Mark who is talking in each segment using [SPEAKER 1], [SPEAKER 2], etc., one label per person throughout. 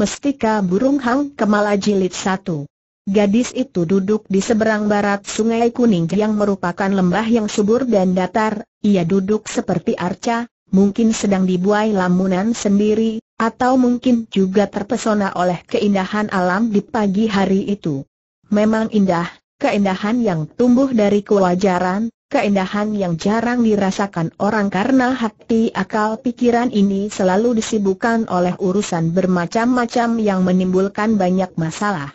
[SPEAKER 1] Mestika Burung Hang Kemala Jilid 1 Gadis itu duduk di seberang barat sungai kuning yang merupakan lembah yang subur dan datar, ia duduk seperti arca, mungkin sedang dibuai lamunan sendiri, atau mungkin juga terpesona oleh keindahan alam di pagi hari itu. Memang indah, keindahan yang tumbuh dari kewajaran, Keindahan yang jarang dirasakan orang karena hati akal pikiran ini selalu disibukkan oleh urusan bermacam-macam yang menimbulkan banyak masalah.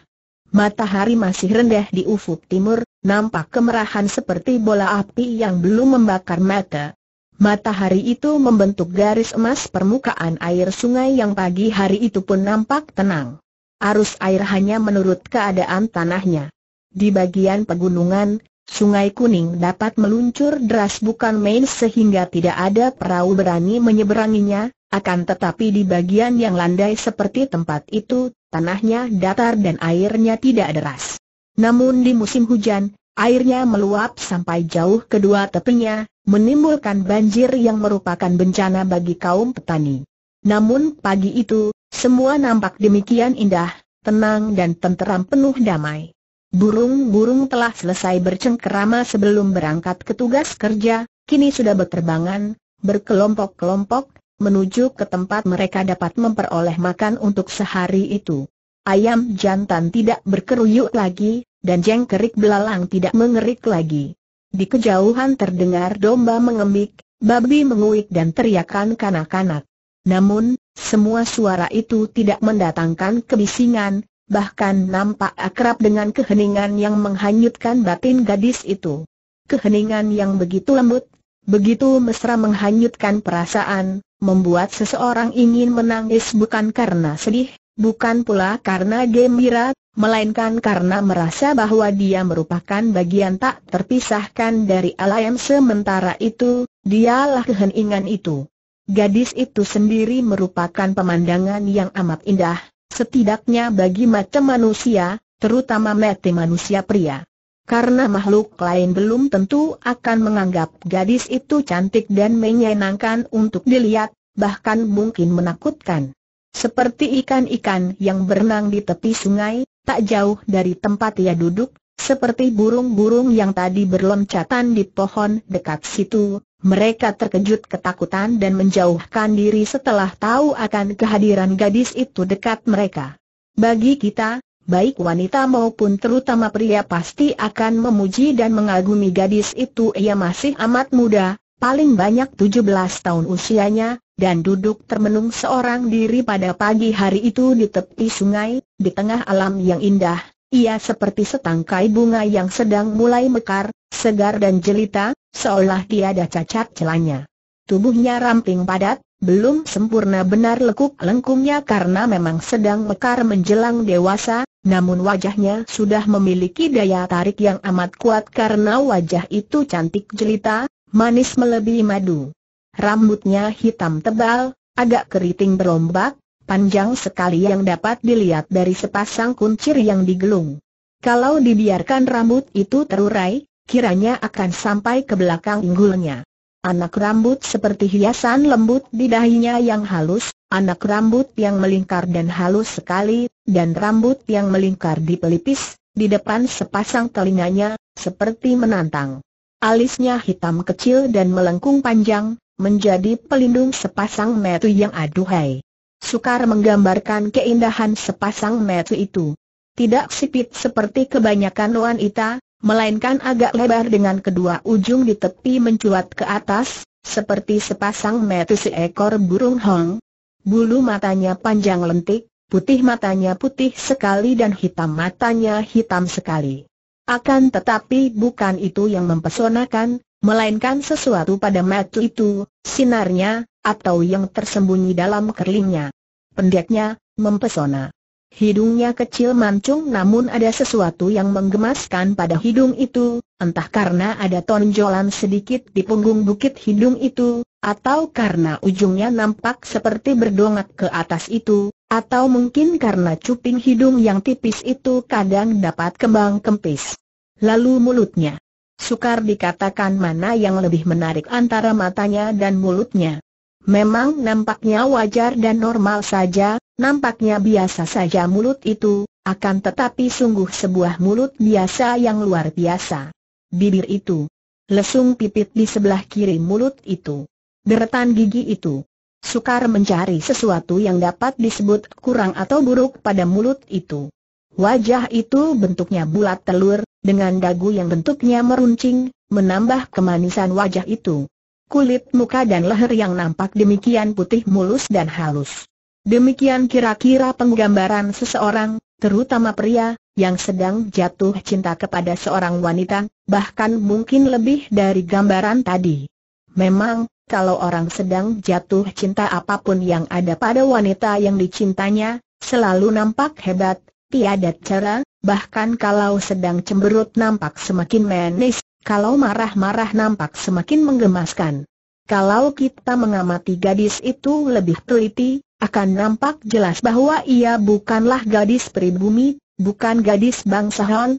[SPEAKER 1] Matahari masih rendah di ufuk timur, nampak kemerahan seperti bola api yang belum membakar mata. Matahari itu membentuk garis emas permukaan air sungai yang pagi hari itu pun nampak tenang. Arus air hanya menurut keadaan tanahnya. Di bagian pegunungan, Sungai Kuning dapat meluncur deras bukan main sehingga tidak ada perahu berani menyeberanginya, akan tetapi di bagian yang landai seperti tempat itu, tanahnya datar dan airnya tidak deras. Namun di musim hujan, airnya meluap sampai jauh kedua tepinya, menimbulkan banjir yang merupakan bencana bagi kaum petani. Namun pagi itu, semua nampak demikian indah, tenang dan tenteram penuh damai. Burung-burung telah selesai bercengkerama sebelum berangkat ke tugas kerja, kini sudah berterbangan, berkelompok-kelompok, menuju ke tempat mereka dapat memperoleh makan untuk sehari itu. Ayam jantan tidak berkeruyuk lagi, dan jengkerik belalang tidak mengerik lagi. Di kejauhan terdengar domba mengembik, babi menguik dan teriakan kanak-kanak. Namun, semua suara itu tidak mendatangkan kebisingan, bahkan nampak akrab dengan keheningan yang menghanyutkan batin gadis itu. Keheningan yang begitu lembut, begitu mesra menghanyutkan perasaan, membuat seseorang ingin menangis bukan karena sedih, bukan pula karena gembira, melainkan karena merasa bahwa dia merupakan bagian tak terpisahkan dari alam sementara itu, dialah keheningan itu. Gadis itu sendiri merupakan pemandangan yang amat indah, Setidaknya bagi mata manusia, terutama mata manusia pria. Karena makhluk lain belum tentu akan menganggap gadis itu cantik dan menyenangkan untuk dilihat, bahkan mungkin menakutkan. Seperti ikan-ikan yang berenang di tepi sungai, tak jauh dari tempat ia duduk, seperti burung-burung yang tadi berloncatan di pohon dekat situ, mereka terkejut ketakutan dan menjauhkan diri setelah tahu akan kehadiran gadis itu dekat mereka. Bagi kita, baik wanita maupun terutama pria pasti akan memuji dan mengagumi gadis itu ia masih amat muda, paling banyak 17 tahun usianya, dan duduk termenung seorang diri pada pagi hari itu di tepi sungai, di tengah alam yang indah, ia seperti setangkai bunga yang sedang mulai mekar, segar dan jelita, seolah tiada cacat celanya. Tubuhnya ramping padat, belum sempurna benar lekuk lengkungnya karena memang sedang mekar menjelang dewasa, namun wajahnya sudah memiliki daya tarik yang amat kuat karena wajah itu cantik jelita, manis melebihi madu. Rambutnya hitam tebal, agak keriting berombak, panjang sekali yang dapat dilihat dari sepasang kuncir yang digelung. Kalau dibiarkan rambut itu terurai, kiranya akan sampai ke belakang inggulnya. Anak rambut seperti hiasan lembut di dahinya yang halus, anak rambut yang melingkar dan halus sekali, dan rambut yang melingkar di pelipis, di depan sepasang telinganya, seperti menantang. Alisnya hitam kecil dan melengkung panjang, menjadi pelindung sepasang metu yang aduhai. Sukar menggambarkan keindahan sepasang mata itu. Tidak sipit seperti kebanyakan wanita, melainkan agak lebar dengan kedua ujung di tepi mencuat ke atas, seperti sepasang metu seekor burung hong. Bulu matanya panjang lentik, putih matanya putih sekali dan hitam matanya hitam sekali. Akan tetapi bukan itu yang mempesonakan, melainkan sesuatu pada mata itu, sinarnya, atau yang tersembunyi dalam kerlingnya. Pendeknya, mempesona. Hidungnya kecil mancung namun ada sesuatu yang menggemaskan pada hidung itu, entah karena ada tonjolan sedikit di punggung bukit hidung itu, atau karena ujungnya nampak seperti berdongak ke atas itu, atau mungkin karena cuping hidung yang tipis itu kadang dapat kembang kempis. Lalu mulutnya. Sukar dikatakan mana yang lebih menarik antara matanya dan mulutnya. Memang nampaknya wajar dan normal saja, nampaknya biasa saja mulut itu, akan tetapi sungguh sebuah mulut biasa yang luar biasa. Bibir itu, lesung pipit di sebelah kiri mulut itu, deretan gigi itu, sukar mencari sesuatu yang dapat disebut kurang atau buruk pada mulut itu. Wajah itu bentuknya bulat telur, dengan dagu yang bentuknya meruncing, menambah kemanisan wajah itu. Kulit muka dan leher yang nampak demikian putih mulus dan halus. Demikian kira-kira penggambaran seseorang, terutama pria, yang sedang jatuh cinta kepada seorang wanita, bahkan mungkin lebih dari gambaran tadi. Memang, kalau orang sedang jatuh cinta apapun yang ada pada wanita yang dicintanya, selalu nampak hebat, tiada cara, bahkan kalau sedang cemberut nampak semakin manis, kalau marah-marah nampak semakin menggemaskan. Kalau kita mengamati gadis itu lebih teliti, akan nampak jelas bahwa ia bukanlah gadis pribumi, bukan gadis bangsa Han.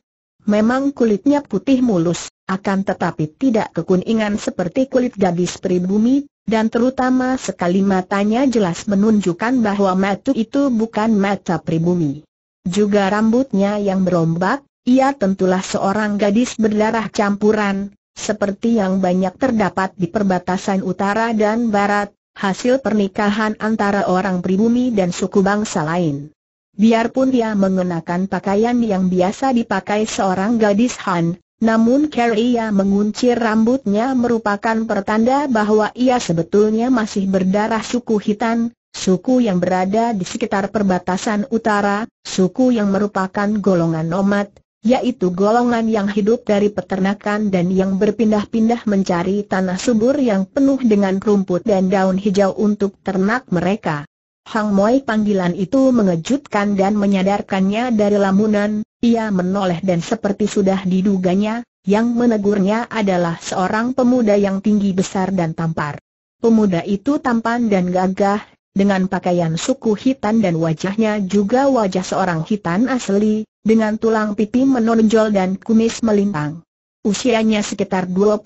[SPEAKER 1] Memang kulitnya putih mulus, akan tetapi tidak kekuningan seperti kulit gadis pribumi, dan terutama sekali matanya jelas menunjukkan bahwa mata itu bukan mata pribumi. Juga rambutnya yang berombak, ia tentulah seorang gadis berdarah campuran, seperti yang banyak terdapat di perbatasan utara dan barat, hasil pernikahan antara orang pribumi dan suku bangsa lain. Biarpun dia mengenakan pakaian yang biasa dipakai seorang gadis Han, namun Carrie menguncir rambutnya merupakan pertanda bahwa ia sebetulnya masih berdarah suku Hitan, suku yang berada di sekitar perbatasan utara, suku yang merupakan golongan nomad, yaitu golongan yang hidup dari peternakan dan yang berpindah-pindah mencari tanah subur yang penuh dengan rumput dan daun hijau untuk ternak mereka. Hang Moi panggilan itu mengejutkan dan menyadarkannya dari lamunan, ia menoleh dan seperti sudah diduganya, yang menegurnya adalah seorang pemuda yang tinggi besar dan tampar. Pemuda itu tampan dan gagah, dengan pakaian suku hitam dan wajahnya juga wajah seorang hitam asli, dengan tulang pipi menonjol dan kumis melintang. Usianya sekitar 25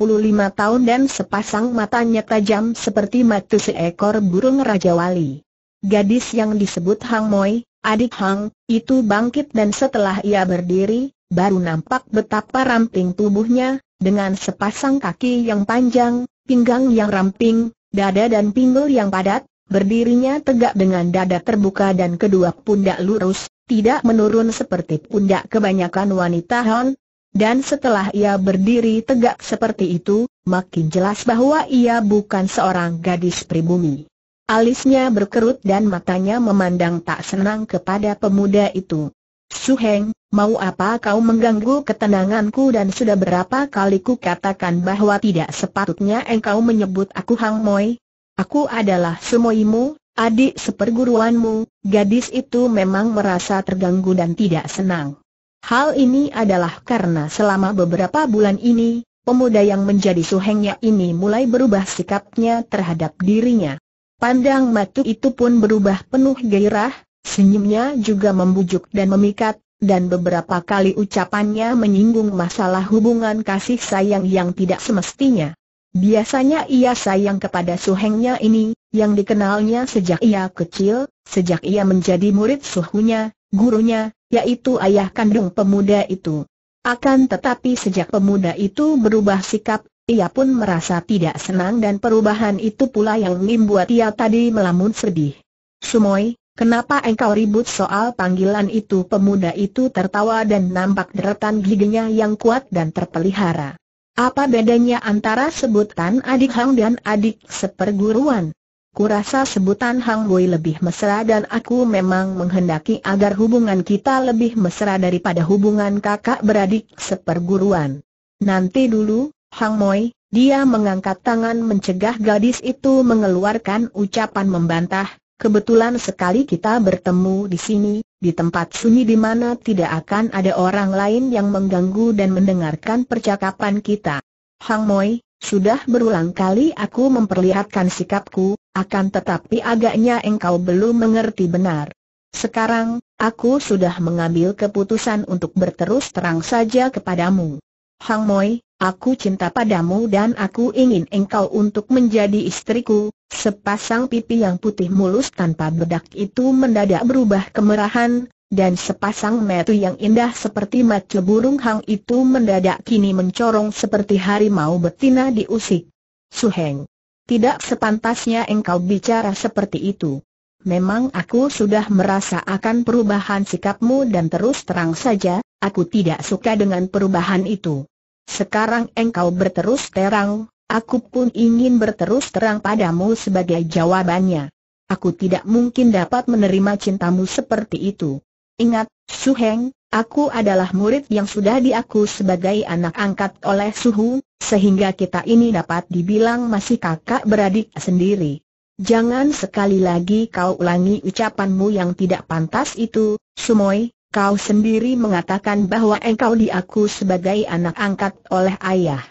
[SPEAKER 1] tahun dan sepasang matanya tajam seperti mata seekor burung Raja Wali. Gadis yang disebut Hang Moi, adik Hang, itu bangkit dan setelah ia berdiri, baru nampak betapa ramping tubuhnya, dengan sepasang kaki yang panjang, pinggang yang ramping, dada dan pinggul yang padat, Berdirinya tegak dengan dada terbuka dan kedua pundak lurus, tidak menurun seperti pundak kebanyakan wanita Hon. Dan setelah ia berdiri tegak seperti itu, makin jelas bahwa ia bukan seorang gadis pribumi. Alisnya berkerut dan matanya memandang tak senang kepada pemuda itu. Suheng, mau apa kau mengganggu ketenanganku dan sudah berapa kali ku katakan bahwa tidak sepatutnya engkau menyebut aku Hang Moi? Aku adalah semoimu, adik seperguruanmu, gadis itu memang merasa terganggu dan tidak senang. Hal ini adalah karena selama beberapa bulan ini, pemuda yang menjadi suhengnya ini mulai berubah sikapnya terhadap dirinya. Pandang matu itu pun berubah penuh gairah, senyumnya juga membujuk dan memikat, dan beberapa kali ucapannya menyinggung masalah hubungan kasih sayang yang tidak semestinya. Biasanya ia sayang kepada suhengnya ini, yang dikenalnya sejak ia kecil, sejak ia menjadi murid suhunya, gurunya, yaitu ayah kandung pemuda itu. Akan tetapi sejak pemuda itu berubah sikap, ia pun merasa tidak senang dan perubahan itu pula yang membuat ia tadi melamun sedih. Sumoy, kenapa engkau ribut soal panggilan itu? Pemuda itu tertawa dan nampak deretan giginya yang kuat dan terpelihara. Apa bedanya antara sebutan adik Hang dan adik seperguruan? Kurasa sebutan Hang boy lebih mesra dan aku memang menghendaki agar hubungan kita lebih mesra daripada hubungan kakak beradik seperguruan. Nanti dulu, Hang Moi, dia mengangkat tangan mencegah gadis itu mengeluarkan ucapan membantah, kebetulan sekali kita bertemu di sini, di tempat sunyi di mana tidak akan ada orang lain yang mengganggu dan mendengarkan percakapan kita. Hang Moi, sudah berulang kali aku memperlihatkan sikapku, akan tetapi agaknya engkau belum mengerti benar. Sekarang, aku sudah mengambil keputusan untuk berterus terang saja kepadamu. Hang Moi, aku cinta padamu dan aku ingin engkau untuk menjadi istriku, Sepasang pipi yang putih mulus tanpa bedak itu mendadak berubah kemerahan, dan sepasang metu yang indah seperti mata burung hang itu mendadak kini mencorong seperti harimau betina diusik. Suheng, tidak sepantasnya engkau bicara seperti itu. Memang aku sudah merasa akan perubahan sikapmu dan terus terang saja, aku tidak suka dengan perubahan itu. Sekarang engkau berterus terang, Aku pun ingin berterus terang padamu sebagai jawabannya. Aku tidak mungkin dapat menerima cintamu seperti itu. Ingat, Suheng, aku adalah murid yang sudah diaku sebagai anak angkat oleh Suhu, sehingga kita ini dapat dibilang masih kakak beradik sendiri. Jangan sekali lagi kau ulangi ucapanmu yang tidak pantas itu, Sumoy, kau sendiri mengatakan bahwa engkau diaku sebagai anak angkat oleh ayah.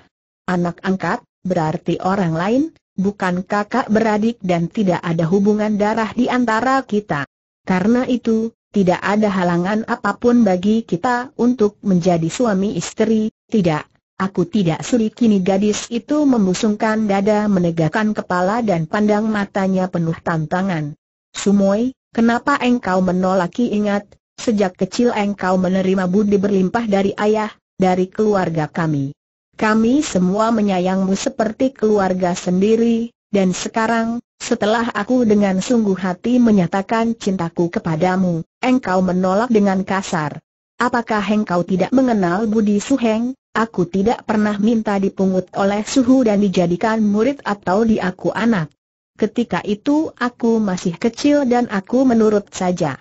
[SPEAKER 1] Anak angkat? Berarti orang lain, bukan kakak beradik dan tidak ada hubungan darah di antara kita. Karena itu, tidak ada halangan apapun bagi kita untuk menjadi suami istri, tidak. Aku tidak suri kini gadis itu membusungkan dada menegakkan kepala dan pandang matanya penuh tantangan. Sumoy, kenapa engkau menolak? ingat, sejak kecil engkau menerima budi berlimpah dari ayah, dari keluarga kami. Kami semua menyayangmu seperti keluarga sendiri, dan sekarang, setelah aku dengan sungguh hati menyatakan cintaku kepadamu, engkau menolak dengan kasar. Apakah engkau tidak mengenal Budi Suheng? Aku tidak pernah minta dipungut oleh suhu dan dijadikan murid atau diaku anak. Ketika itu aku masih kecil dan aku menurut saja.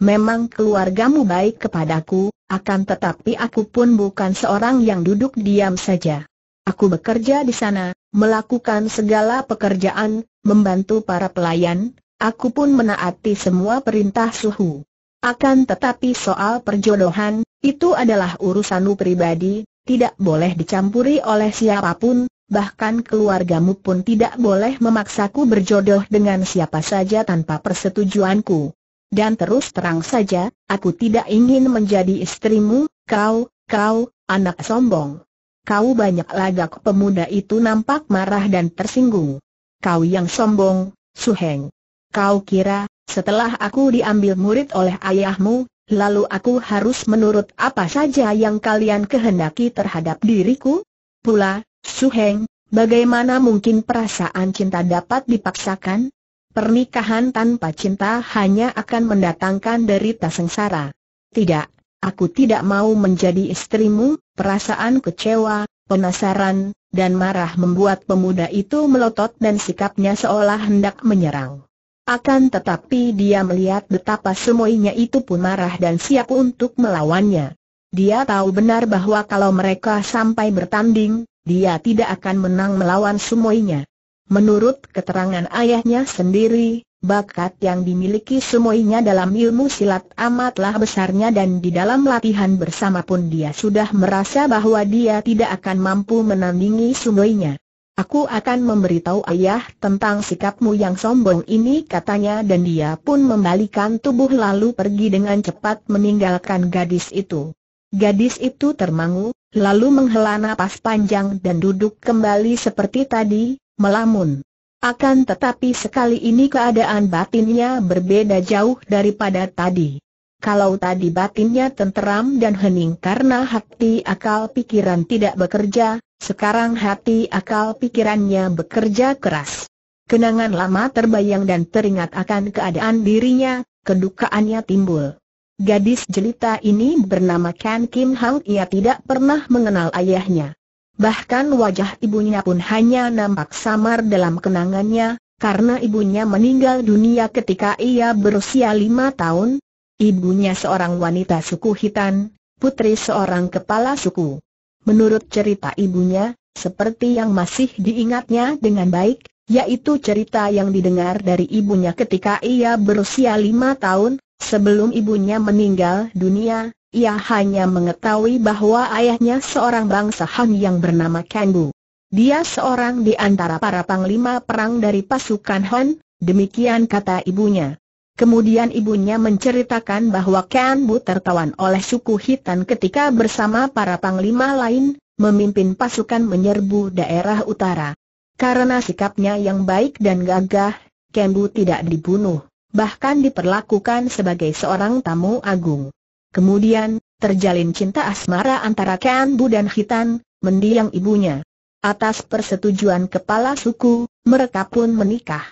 [SPEAKER 1] Memang keluargamu baik kepadaku, akan tetapi aku pun bukan seorang yang duduk diam saja. Aku bekerja di sana, melakukan segala pekerjaan, membantu para pelayan, aku pun menaati semua perintah suhu. Akan tetapi soal perjodohan, itu adalah urusanmu pribadi, tidak boleh dicampuri oleh siapapun, bahkan keluargamu pun tidak boleh memaksaku berjodoh dengan siapa saja tanpa persetujuanku dan terus terang saja, aku tidak ingin menjadi istrimu, kau, kau, anak sombong. Kau banyak lagak pemuda itu nampak marah dan tersinggung. Kau yang sombong, Su Heng. Kau kira, setelah aku diambil murid oleh ayahmu, lalu aku harus menurut apa saja yang kalian kehendaki terhadap diriku? Pula, Su Heng, bagaimana mungkin perasaan cinta dapat dipaksakan? Pernikahan tanpa cinta hanya akan mendatangkan derita sengsara. Tidak, aku tidak mau menjadi istrimu, perasaan kecewa, penasaran, dan marah membuat pemuda itu melotot dan sikapnya seolah hendak menyerang. Akan tetapi dia melihat betapa semuanya itu pun marah dan siap untuk melawannya. Dia tahu benar bahwa kalau mereka sampai bertanding, dia tidak akan menang melawan semuanya. Menurut keterangan ayahnya sendiri, bakat yang dimiliki semuanya dalam ilmu silat amatlah besarnya dan di dalam latihan bersama pun dia sudah merasa bahwa dia tidak akan mampu menandingi semuanya. Aku akan memberitahu ayah tentang sikapmu yang sombong ini katanya dan dia pun membalikan tubuh lalu pergi dengan cepat meninggalkan gadis itu. Gadis itu termangu, lalu menghela napas panjang dan duduk kembali seperti tadi, melamun. Akan tetapi sekali ini keadaan batinnya berbeda jauh daripada tadi. Kalau tadi batinnya tenteram dan hening karena hati akal pikiran tidak bekerja, sekarang hati akal pikirannya bekerja keras. Kenangan lama terbayang dan teringat akan keadaan dirinya, kedukaannya timbul. Gadis jelita ini bernama Kan Kim Hang ia tidak pernah mengenal ayahnya. Bahkan wajah ibunya pun hanya nampak samar dalam kenangannya, karena ibunya meninggal dunia ketika ia berusia lima tahun. Ibunya seorang wanita suku Hitan, putri seorang kepala suku. Menurut cerita ibunya, seperti yang masih diingatnya dengan baik, yaitu cerita yang didengar dari ibunya ketika ia berusia lima tahun, sebelum ibunya meninggal dunia, ia hanya mengetahui bahwa ayahnya seorang bangsa Han yang bernama Kenbu. Dia seorang di antara para panglima perang dari pasukan Han, demikian kata ibunya. Kemudian ibunya menceritakan bahwa Kenbu tertawan oleh suku Hitan ketika bersama para panglima lain, memimpin pasukan menyerbu daerah utara. Karena sikapnya yang baik dan gagah, Kenbu tidak dibunuh, bahkan diperlakukan sebagai seorang tamu agung. Kemudian, terjalin cinta asmara antara Kan Bu dan Hitan, mendiang ibunya. Atas persetujuan kepala suku, mereka pun menikah.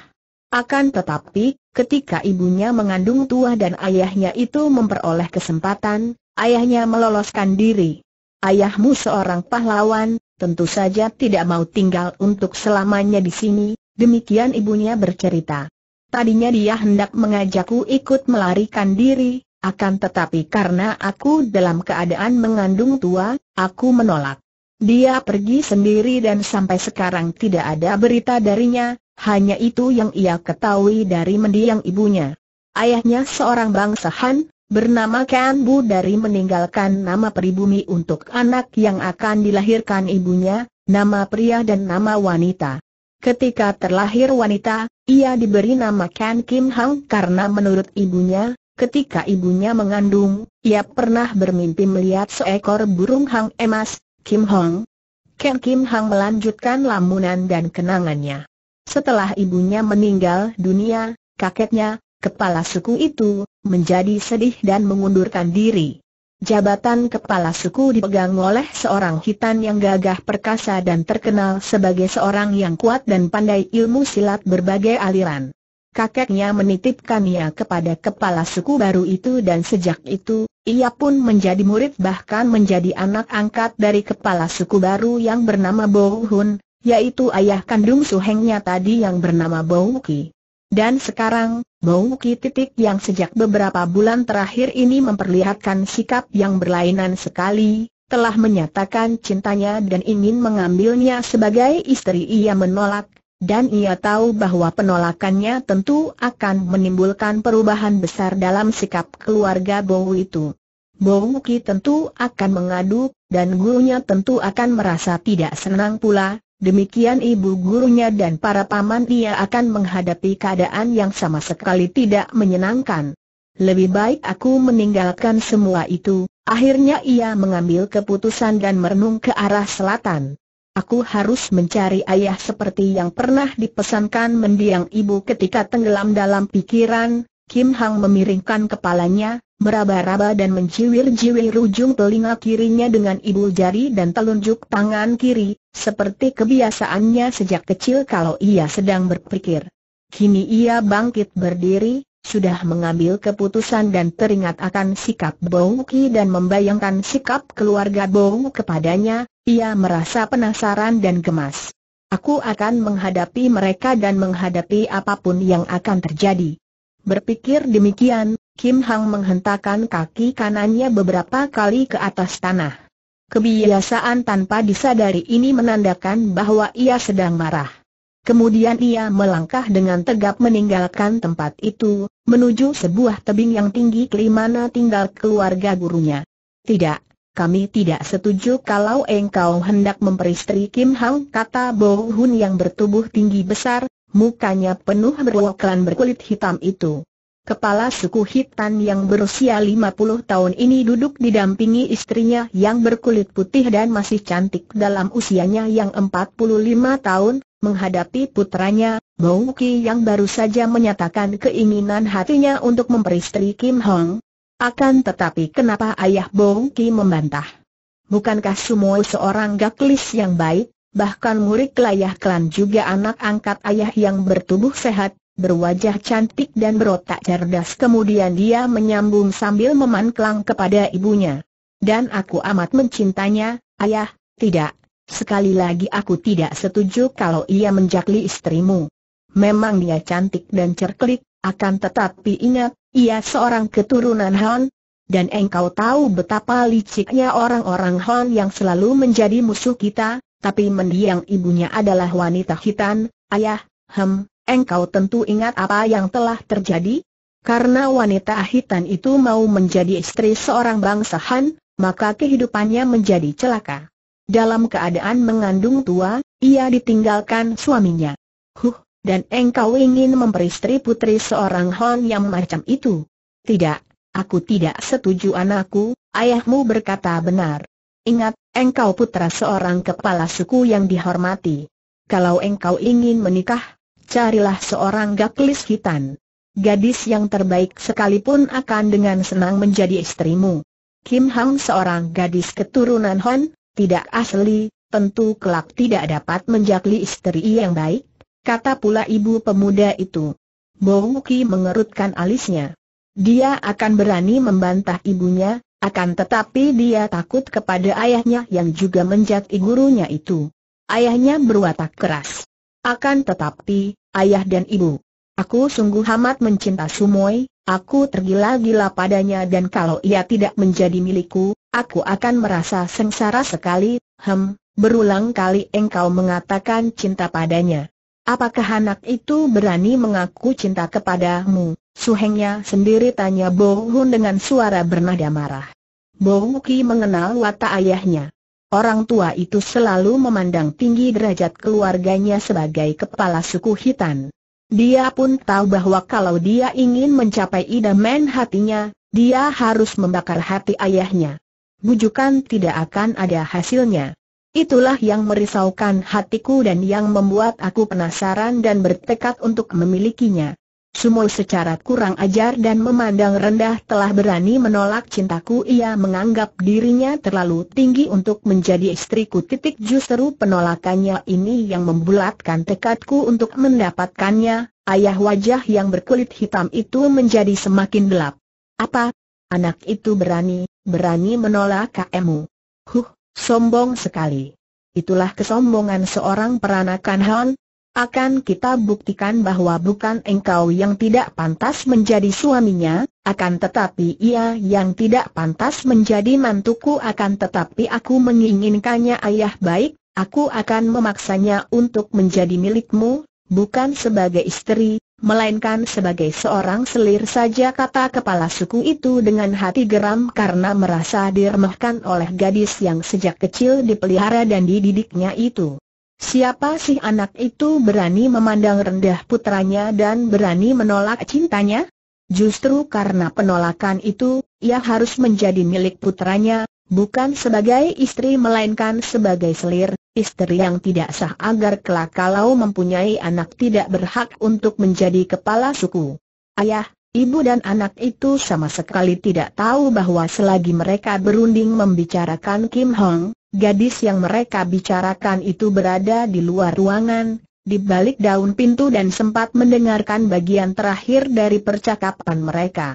[SPEAKER 1] Akan tetapi, ketika ibunya mengandung tua dan ayahnya itu memperoleh kesempatan, ayahnya meloloskan diri. Ayahmu seorang pahlawan, tentu saja tidak mau tinggal untuk selamanya di sini, demikian ibunya bercerita. Tadinya dia hendak mengajakku ikut melarikan diri, akan tetapi karena aku dalam keadaan mengandung tua, aku menolak. Dia pergi sendiri dan sampai sekarang tidak ada berita darinya, hanya itu yang ia ketahui dari mendiang ibunya. Ayahnya seorang bangsahan, bernama Kan Bu dari meninggalkan nama peribumi untuk anak yang akan dilahirkan ibunya, nama pria dan nama wanita. Ketika terlahir wanita, ia diberi nama Kan Kim Hang karena menurut ibunya, Ketika ibunya mengandung, ia pernah bermimpi melihat seekor burung hang emas, Kim Hong. Ken Kim Hong melanjutkan lamunan dan kenangannya. Setelah ibunya meninggal dunia, kakeknya, kepala suku itu, menjadi sedih dan mengundurkan diri. Jabatan kepala suku dipegang oleh seorang hitan yang gagah perkasa dan terkenal sebagai seorang yang kuat dan pandai ilmu silat berbagai aliran kakeknya menitipkannya kepada kepala suku baru itu dan sejak itu, ia pun menjadi murid bahkan menjadi anak angkat dari kepala suku baru yang bernama Bo Hun, yaitu ayah kandung suhengnya tadi yang bernama Bowuki. Ki. Dan sekarang, Bowuki Ki titik yang sejak beberapa bulan terakhir ini memperlihatkan sikap yang berlainan sekali, telah menyatakan cintanya dan ingin mengambilnya sebagai istri ia menolak, dan ia tahu bahwa penolakannya tentu akan menimbulkan perubahan besar dalam sikap keluarga Bowu itu. Bowu Ki tentu akan mengadu, dan gurunya tentu akan merasa tidak senang pula, demikian ibu gurunya dan para paman ia akan menghadapi keadaan yang sama sekali tidak menyenangkan. Lebih baik aku meninggalkan semua itu, akhirnya ia mengambil keputusan dan merenung ke arah selatan. Aku harus mencari ayah seperti yang pernah dipesankan mendiang ibu ketika tenggelam dalam pikiran, Kim Hang memiringkan kepalanya, meraba-raba dan menciwir-ciwir ujung telinga kirinya dengan ibu jari dan telunjuk tangan kiri, seperti kebiasaannya sejak kecil kalau ia sedang berpikir. Kini ia bangkit berdiri, sudah mengambil keputusan dan teringat akan sikap Bouki dan membayangkan sikap keluarga Bowu kepadanya, ia merasa penasaran dan gemas. Aku akan menghadapi mereka dan menghadapi apapun yang akan terjadi. Berpikir demikian, Kim Hang menghentakkan kaki kanannya beberapa kali ke atas tanah. Kebiasaan tanpa disadari ini menandakan bahwa ia sedang marah. Kemudian ia melangkah dengan tegap meninggalkan tempat itu, menuju sebuah tebing yang tinggi ke mana tinggal keluarga gurunya. Tidak, kami tidak setuju kalau engkau hendak memperistri Kim Hang, kata Bo Hun yang bertubuh tinggi besar, mukanya penuh berwakilan berkulit hitam itu. Kepala suku Hitan yang berusia 50 tahun ini duduk didampingi istrinya yang berkulit putih dan masih cantik dalam usianya yang 45 tahun, menghadapi putranya, Ki yang baru saja menyatakan keinginan hatinya untuk memperistri Kim Hong. Akan tetapi kenapa ayah Bongki membantah? Bukankah Sumo seorang gaklis yang baik, bahkan murid layah klan juga anak angkat ayah yang bertubuh sehat, berwajah cantik dan berotak cerdas kemudian dia menyambung sambil memanklang kepada ibunya. Dan aku amat mencintainya, ayah, tidak, sekali lagi aku tidak setuju kalau ia menjakli istrimu. Memang dia cantik dan cerklik, akan tetapi ingat, ia seorang keturunan Han, dan engkau tahu betapa liciknya orang-orang Han yang selalu menjadi musuh kita, tapi mendiang ibunya adalah wanita hitam, ayah, hem, engkau tentu ingat apa yang telah terjadi? Karena wanita hitam itu mau menjadi istri seorang bangsa Han, maka kehidupannya menjadi celaka. Dalam keadaan mengandung tua, ia ditinggalkan suaminya. Huh, dan engkau ingin memperistri putri seorang Hon yang macam itu? Tidak, aku tidak setuju anakku, ayahmu berkata benar. Ingat, engkau putra seorang kepala suku yang dihormati. Kalau engkau ingin menikah, carilah seorang gadis hitan. Gadis yang terbaik sekalipun akan dengan senang menjadi istrimu. Kim Hang seorang gadis keturunan Hon, tidak asli, tentu kelak tidak dapat menjakli istri yang baik, kata pula ibu pemuda itu. Bowuki mengerutkan alisnya. Dia akan berani membantah ibunya, akan tetapi dia takut kepada ayahnya yang juga menjadi gurunya itu. Ayahnya berwatak keras. Akan tetapi, ayah dan ibu. Aku sungguh amat mencinta Sumoi, aku tergila-gila padanya dan kalau ia tidak menjadi milikku, aku akan merasa sengsara sekali, hem, berulang kali engkau mengatakan cinta padanya. Apakah anak itu berani mengaku cinta kepadamu? Suhengnya sendiri tanya Bo Hun dengan suara bernada marah. Bo Ki mengenal watak ayahnya. Orang tua itu selalu memandang tinggi derajat keluarganya sebagai kepala suku Hitan. Dia pun tahu bahwa kalau dia ingin mencapai idaman hatinya, dia harus membakar hati ayahnya. Bujukan tidak akan ada hasilnya. Itulah yang merisaukan hatiku dan yang membuat aku penasaran dan bertekad untuk memilikinya. Sumo secara kurang ajar dan memandang rendah telah berani menolak cintaku Ia menganggap dirinya terlalu tinggi untuk menjadi istriku titik justru penolakannya ini yang membulatkan tekadku untuk mendapatkannya Ayah wajah yang berkulit hitam itu menjadi semakin gelap Apa? Anak itu berani, berani menolak KMU Huh, Sombong sekali. Itulah kesombongan seorang peranakan Han. Akan kita buktikan bahwa bukan engkau yang tidak pantas menjadi suaminya, akan tetapi ia yang tidak pantas menjadi mantuku akan tetapi aku menginginkannya ayah baik, aku akan memaksanya untuk menjadi milikmu, bukan sebagai istri, melainkan sebagai seorang selir saja kata kepala suku itu dengan hati geram karena merasa diremehkan oleh gadis yang sejak kecil dipelihara dan dididiknya itu. Siapa sih anak itu berani memandang rendah putranya dan berani menolak cintanya? Justru karena penolakan itu, ia harus menjadi milik putranya, Bukan sebagai istri melainkan sebagai selir, istri yang tidak sah agar kelak kalau mempunyai anak tidak berhak untuk menjadi kepala suku. Ayah, ibu dan anak itu sama sekali tidak tahu bahwa selagi mereka berunding membicarakan Kim Hong, gadis yang mereka bicarakan itu berada di luar ruangan, di balik daun pintu dan sempat mendengarkan bagian terakhir dari percakapan mereka.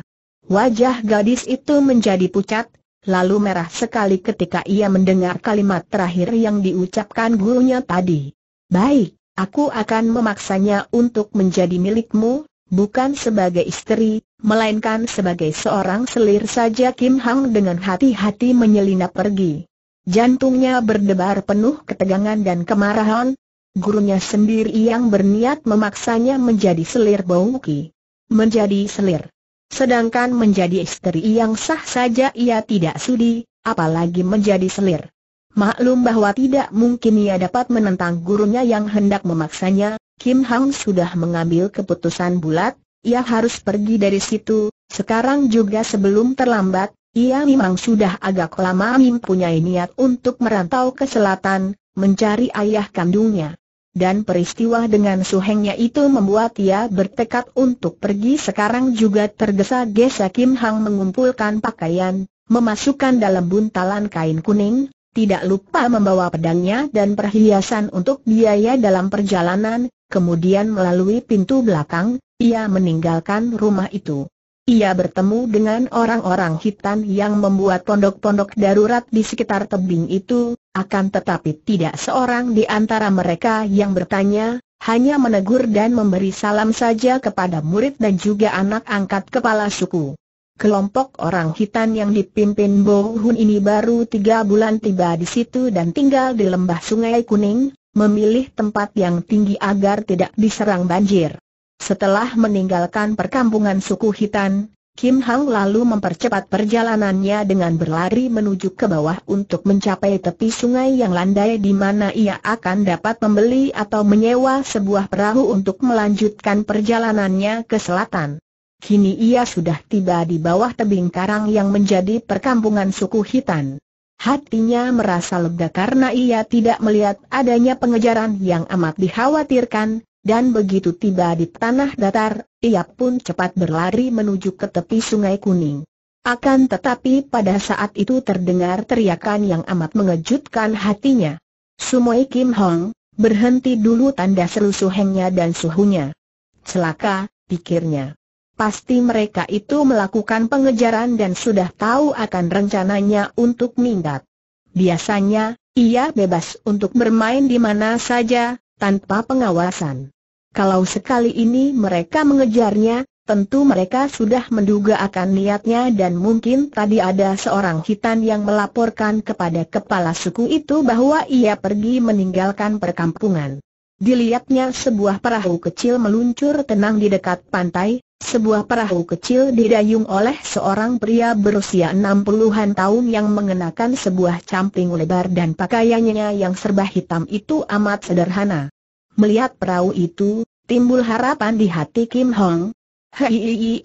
[SPEAKER 1] Wajah gadis itu menjadi pucat, lalu merah sekali ketika ia mendengar kalimat terakhir yang diucapkan gurunya tadi. Baik, aku akan memaksanya untuk menjadi milikmu, bukan sebagai istri, melainkan sebagai seorang selir saja Kim Hang dengan hati-hati menyelinap pergi. Jantungnya berdebar penuh ketegangan dan kemarahan. Gurunya sendiri yang berniat memaksanya menjadi selir Bouki. Menjadi selir. Sedangkan menjadi istri yang sah saja ia tidak sudi, apalagi menjadi selir. Maklum bahwa tidak mungkin ia dapat menentang gurunya yang hendak memaksanya, Kim Hang sudah mengambil keputusan bulat, ia harus pergi dari situ, sekarang juga sebelum terlambat, ia memang sudah agak lama mempunyai niat untuk merantau ke selatan, mencari ayah kandungnya dan peristiwa dengan suhengnya itu membuat ia bertekad untuk pergi sekarang juga tergesa-gesa Kim Hang mengumpulkan pakaian, memasukkan dalam buntalan kain kuning, tidak lupa membawa pedangnya dan perhiasan untuk biaya dalam perjalanan, kemudian melalui pintu belakang, ia meninggalkan rumah itu. Ia bertemu dengan orang-orang hitam yang membuat pondok-pondok darurat di sekitar tebing itu, akan tetapi tidak seorang di antara mereka yang bertanya, hanya menegur dan memberi salam saja kepada murid dan juga anak angkat kepala suku. Kelompok orang hitam yang dipimpin Bo Hun ini baru tiga bulan tiba di situ dan tinggal di lembah sungai kuning, memilih tempat yang tinggi agar tidak diserang banjir. Setelah meninggalkan perkampungan suku hitam. Kim Hang lalu mempercepat perjalanannya dengan berlari menuju ke bawah untuk mencapai tepi sungai yang landai di mana ia akan dapat membeli atau menyewa sebuah perahu untuk melanjutkan perjalanannya ke selatan. Kini ia sudah tiba di bawah tebing karang yang menjadi perkampungan suku Hitan. Hatinya merasa lega karena ia tidak melihat adanya pengejaran yang amat dikhawatirkan, dan begitu tiba di tanah datar, ia pun cepat berlari menuju ke tepi sungai kuning. Akan tetapi pada saat itu terdengar teriakan yang amat mengejutkan hatinya. Sumoi Kim Hong, berhenti dulu tanda seru suhengnya dan suhunya. Celaka, pikirnya. Pasti mereka itu melakukan pengejaran dan sudah tahu akan rencananya untuk minggat. Biasanya, ia bebas untuk bermain di mana saja, tanpa pengawasan. Kalau sekali ini mereka mengejarnya, tentu mereka sudah menduga akan niatnya dan mungkin tadi ada seorang hitan yang melaporkan kepada kepala suku itu bahwa ia pergi meninggalkan perkampungan. Dilihatnya sebuah perahu kecil meluncur tenang di dekat pantai, sebuah perahu kecil didayung oleh seorang pria berusia 60-an tahun yang mengenakan sebuah camping lebar dan pakaiannya yang serba hitam itu amat sederhana. Melihat perahu itu, timbul harapan di hati Kim Hong. Hei,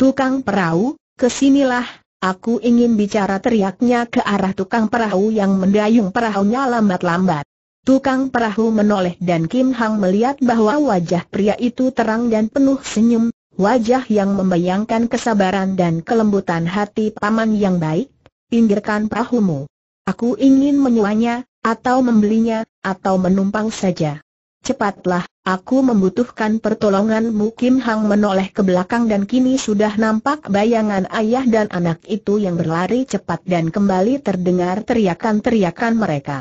[SPEAKER 1] tukang perahu, kesinilah, aku ingin bicara teriaknya ke arah tukang perahu yang mendayung perahunya lambat-lambat. Tukang perahu menoleh dan Kim Hong melihat bahwa wajah pria itu terang dan penuh senyum, wajah yang membayangkan kesabaran dan kelembutan hati paman yang baik, pinggirkan perahumu. Aku ingin menyuanya, atau membelinya, atau menumpang saja. Cepatlah, aku membutuhkan pertolongan. Mukim Hang menoleh ke belakang dan kini sudah nampak bayangan ayah dan anak itu yang berlari cepat dan kembali terdengar teriakan-teriakan mereka.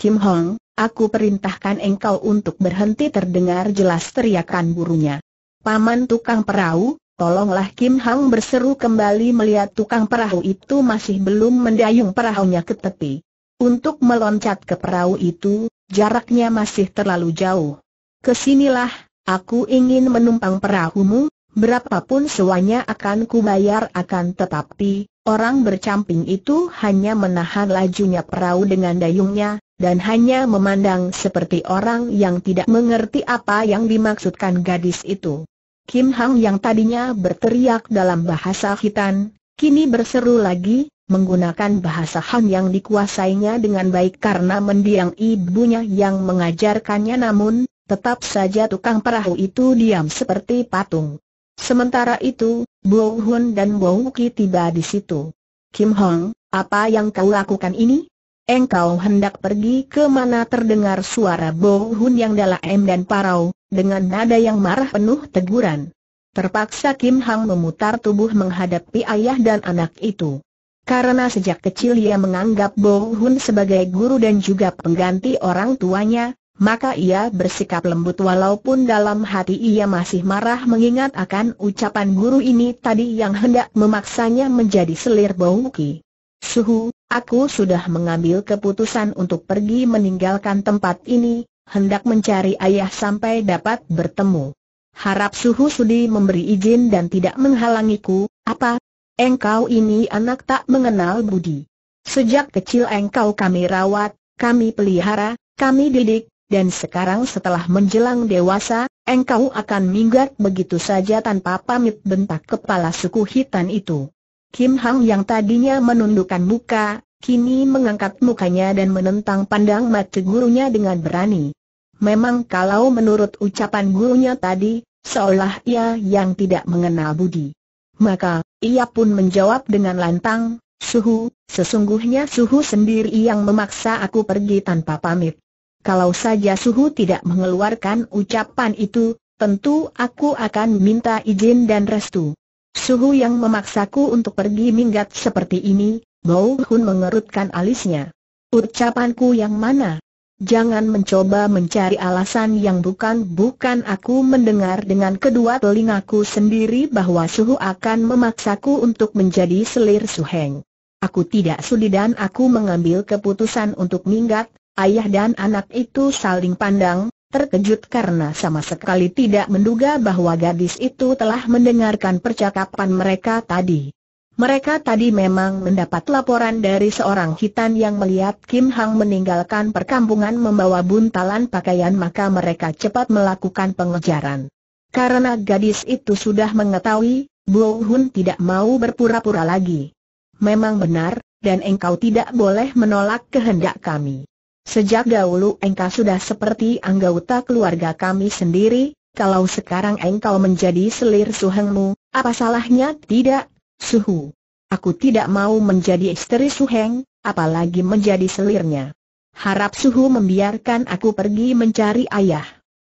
[SPEAKER 1] Kim Hong, Aku perintahkan engkau untuk berhenti terdengar jelas teriakan burunya. Paman tukang perahu, tolonglah Kim Hang berseru kembali melihat tukang perahu itu masih belum mendayung perahunya ke tepi. Untuk meloncat ke perahu itu, jaraknya masih terlalu jauh. Kesinilah, aku ingin menumpang perahumu, berapapun sewanya akan kubayar akan tetapi, orang bercamping itu hanya menahan lajunya perahu dengan dayungnya, dan hanya memandang seperti orang yang tidak mengerti apa yang dimaksudkan gadis itu. Kim Hang yang tadinya berteriak dalam bahasa Khitan kini berseru lagi, menggunakan bahasa Han yang dikuasainya dengan baik karena mendiang ibunya yang mengajarkannya namun, tetap saja tukang perahu itu diam seperti patung. Sementara itu, Bo Hun dan Bo Ki tiba di situ. Kim Hong, apa yang kau lakukan ini? Engkau hendak pergi ke mana terdengar suara Bo Hun yang dalam dan parau, dengan nada yang marah penuh teguran. Terpaksa Kim Hang memutar tubuh menghadapi ayah dan anak itu. Karena sejak kecil ia menganggap Bo Hun sebagai guru dan juga pengganti orang tuanya, maka ia bersikap lembut walaupun dalam hati ia masih marah mengingat akan ucapan guru ini tadi yang hendak memaksanya menjadi selir Bo Ki. Suhu, aku sudah mengambil keputusan untuk pergi meninggalkan tempat ini, hendak mencari ayah sampai dapat bertemu. Harap Suhu Sudi memberi izin dan tidak menghalangiku, apa, engkau ini anak tak mengenal budi. Sejak kecil engkau kami rawat, kami pelihara, kami didik, dan sekarang setelah menjelang dewasa, engkau akan minggat begitu saja tanpa pamit bentak kepala suku hitan itu. Kim Hang yang tadinya menundukkan muka, kini mengangkat mukanya dan menentang pandang mata gurunya dengan berani. Memang kalau menurut ucapan gurunya tadi, seolah ia yang tidak mengenal budi. Maka, ia pun menjawab dengan lantang, Suhu, sesungguhnya Suhu sendiri yang memaksa aku pergi tanpa pamit. Kalau saja Suhu tidak mengeluarkan ucapan itu, tentu aku akan minta izin dan restu. Suhu yang memaksaku untuk pergi minggat seperti ini, Bau Hun mengerutkan alisnya. Ucapanku yang mana? Jangan mencoba mencari alasan yang bukan-bukan aku mendengar dengan kedua telingaku sendiri bahwa Suhu akan memaksaku untuk menjadi selir Suheng. Aku tidak sudi dan aku mengambil keputusan untuk minggat, ayah dan anak itu saling pandang, terkejut karena sama sekali tidak menduga bahwa gadis itu telah mendengarkan percakapan mereka tadi. Mereka tadi memang mendapat laporan dari seorang hitan yang melihat Kim Hang meninggalkan perkampungan membawa buntalan pakaian maka mereka cepat melakukan pengejaran. Karena gadis itu sudah mengetahui, Bo Hun tidak mau berpura-pura lagi. Memang benar, dan engkau tidak boleh menolak kehendak kami. Sejak dahulu engkau sudah seperti anggota keluarga kami sendiri, kalau sekarang engkau menjadi selir suhengmu, apa salahnya tidak Suhu. Aku tidak mau menjadi istri Suheng, apalagi menjadi selirnya. Harap Suhu membiarkan aku pergi mencari ayah.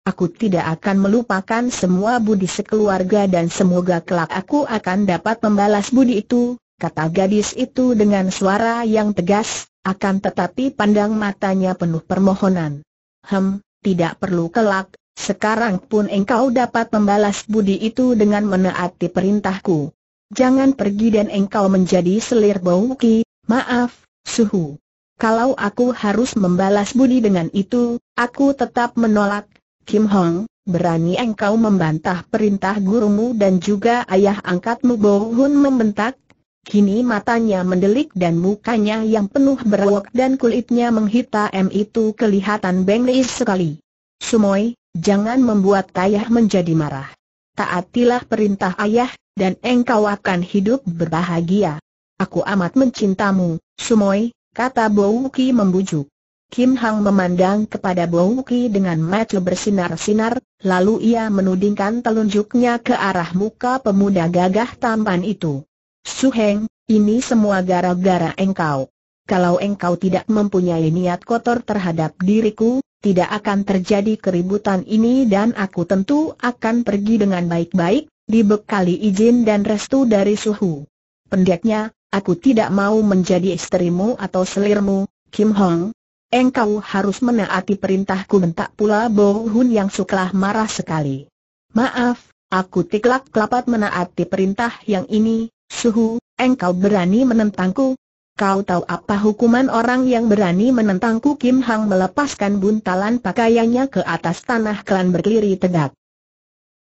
[SPEAKER 1] Aku tidak akan melupakan semua budi sekeluarga dan semoga kelak aku akan dapat membalas budi itu, kata gadis itu dengan suara yang tegas, akan tetapi pandang matanya penuh permohonan. Hem, tidak perlu kelak, sekarang pun engkau dapat membalas budi itu dengan menaati perintahku. Jangan pergi dan engkau menjadi selir bau ki, maaf, suhu. Kalau aku harus membalas budi dengan itu, aku tetap menolak. Kim Hong, berani engkau membantah perintah gurumu dan juga ayah angkatmu Bo Hun membentak? Kini matanya mendelik dan mukanya yang penuh berwok dan kulitnya menghitam itu kelihatan bengis sekali. Sumoy, jangan membuat ayah menjadi marah. Taatilah perintah ayah, dan engkau akan hidup berbahagia. Aku amat mencintamu, Sumoy, kata Wuki membujuk. Kim Hang memandang kepada Wuki dengan mata bersinar-sinar, lalu ia menudingkan telunjuknya ke arah muka pemuda gagah tampan itu. "Su-heng, ini semua gara-gara engkau. Kalau engkau tidak mempunyai niat kotor terhadap diriku, tidak akan terjadi keributan ini dan aku tentu akan pergi dengan baik-baik, dibekali izin dan restu dari suhu. Pendeknya, aku tidak mau menjadi istrimu atau selirmu, Kim Hong. Engkau harus menaati perintahku bentak pula Bo Hun yang suklah marah sekali. Maaf, aku tiklak kelapat menaati perintah yang ini, suhu, engkau berani menentangku, Kau tahu apa hukuman orang yang berani menentangku Kim Hang melepaskan buntalan pakaiannya ke atas tanah klan berkeliri tegak.